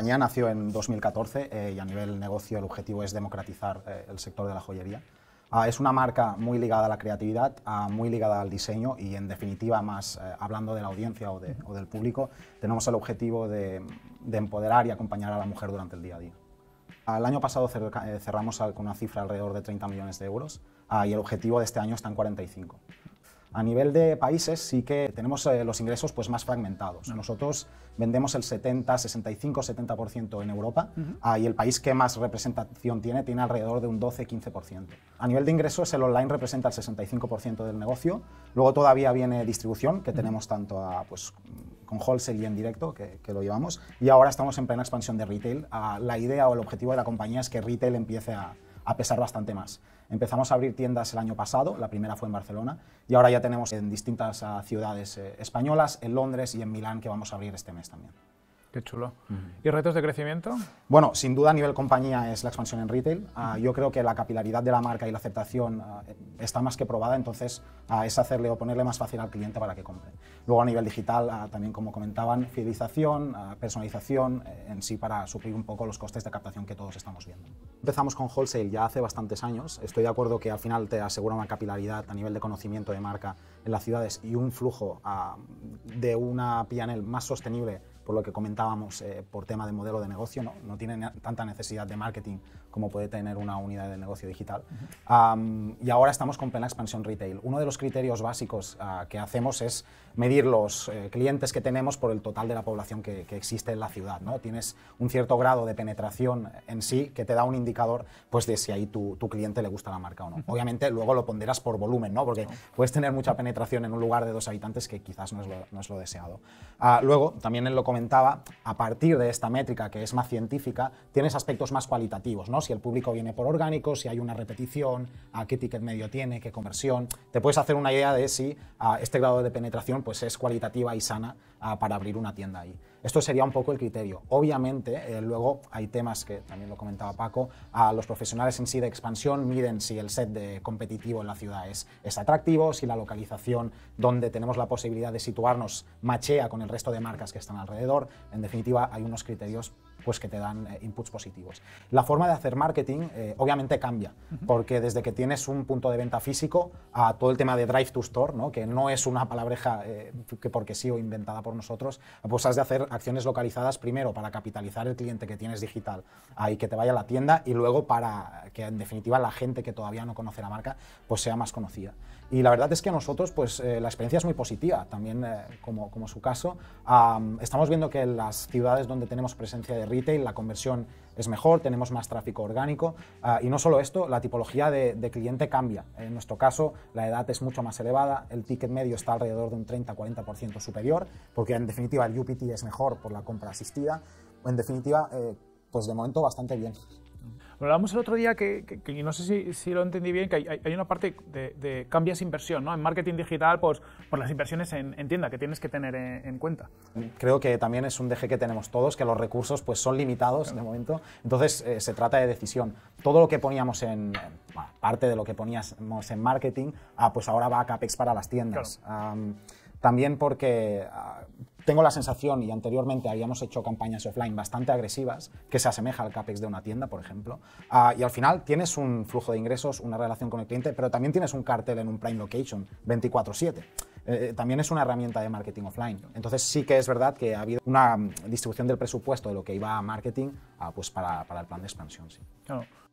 compañía nació en 2014 eh, y a nivel negocio el objetivo es democratizar eh, el sector de la joyería. Ah, es una marca muy ligada a la creatividad, ah, muy ligada al diseño y en definitiva, más eh, hablando de la audiencia o, del público, tenemos el objetivo de, empoderar y acompañar a la mujer durante el día a día. El año pasado cerramos con una cifra alrededor de 30 millones de euros ah, y el objetivo de este año está en 45. A nivel de países sí que tenemos eh, los ingresos pues, más fragmentados. Nosotros vendemos el 70, 65, 70% en Europa ah, y el país que más representación tiene tiene alrededor de un 12, 15%. A nivel de ingresos el online representa el 65% del negocio. Luego todavía viene distribución, que tenemos tanto a, pues, con wholesale y en directo, que, lo llevamos. Y ahora estamos en plena expansión de retail. Ah, la idea o el objetivo de la compañía es que retail empiece a, a pesar bastante más. Empezamos a abrir tiendas el año pasado, la primera fue en Barcelona, y ahora ya tenemos en distintas ah, ciudades eh, españolas, en Londres y en Milán, que vamos a abrir este mes también. Qué chulo. ¿Y retos de crecimiento? Bueno, sin duda a nivel compañía es la expansión en retail. Ah, yo creo que la capilaridad de la marca y la aceptación ah, está más que probada, entonces es hacerle o ponerle más fácil al cliente para que compre. Luego a nivel digital, también como comentaban, fidelización, personalización eh, en sí para suplir un poco los costes de captación que todos estamos viendo empezamos con wholesale ya hace bastantes años. Estoy de acuerdo que al final te asegura una capilaridad a nivel de conocimiento de marca en las ciudades y un flujo ah, de una PNL más sostenible por lo que comentábamos, eh, por tema de modelo de negocio, no, no tienen tanta necesidad de marketing como puede tener una unidad de negocio digital. y ahora estamos con plena expansión retail. Uno de los criterios básicos ah, que hacemos es medir los eh, clientes que tenemos por el total de la población que, existe en la ciudad. ¿no? Tienes un cierto grado de penetración en sí que te da un indicador pues, de si ahí tu, tu cliente le gusta la marca o no. Obviamente luego lo ponderas por volumen, ¿no? porque puedes tener mucha penetración en un lugar de dos habitantes que quizás no es lo, no es lo deseado. Ah, luego, también en lo comentaba, a partir de esta métrica que es más científica, tienes aspectos más cualitativos, ¿no? Si el público viene por orgánico, si hay una repetición, a qué ticket medio tiene, qué conversión. Te puedes hacer una idea de si a ah, este grado de penetración pues, es cualitativa y sana ah, para abrir una tienda ahí. Esto sería un poco el criterio. Obviamente, eh, luego hay temas que también lo comentaba Paco, a ah, los profesionales en sí de expansión miden si el set de competitivo en la ciudad es, es atractivo, si la localización donde tenemos la posibilidad de situarnos machea con el resto de marcas que están alrededor en definitiva, hay unos criterios pues que te dan eh, inputs positivos. La forma de hacer marketing eh, obviamente cambia, porque desde que tienes un punto de venta físico a todo el tema de drive to store, ¿no? que no es una palabreja eh, que porque sí o inventada por nosotros, pues has de hacer acciones localizadas primero para capitalizar el cliente que tienes digital, ahí que te vaya a la tienda y luego para que en definitiva la gente que todavía no conoce la marca pues sea más conocida. Y la verdad es que a nosotros pues la experiencia es muy positiva, también como, como su caso, estamos viendo que las ciudades donde tenemos presencia de retail la conversión es mejor, tenemos más tráfico orgánico ah, y no solo esto, la tipología de, cliente cambia. En nuestro caso, la edad es mucho más elevada, el ticket medio está alrededor de un 30-40% superior, porque en definitiva el UPT es mejor por la compra asistida. En definitiva, eh, pues de momento bastante bien. Hablábamos el otro día que, no sé si, lo entendí bien, que hay, una parte de, de, cambias inversión, ¿no? En marketing digital, pues por las inversiones en, tienda que tienes que tener en, cuenta. Creo que también es un deje que tenemos todos, que los recursos pues son limitados de momento. Entonces eh, se trata de decisión. Todo lo que poníamos en, parte de lo que poníamos en marketing, ah, pues ahora va a CAPEX para las tiendas. también porque ah, tengo la sensación, y anteriormente habíamos hecho campañas offline bastante agresivas, que se asemeja al CAPEX de una tienda, por ejemplo, ah, y al final tienes un flujo de ingresos, una relación con el cliente, pero también tienes un cartel en un prime location 24/7. Eh, eh, también es una herramienta de marketing offline. Entonces sí que es verdad que ha habido una mm, distribución del presupuesto de lo que iba a marketing ah, pues para, para, el plan de expansión. Sí. Claro.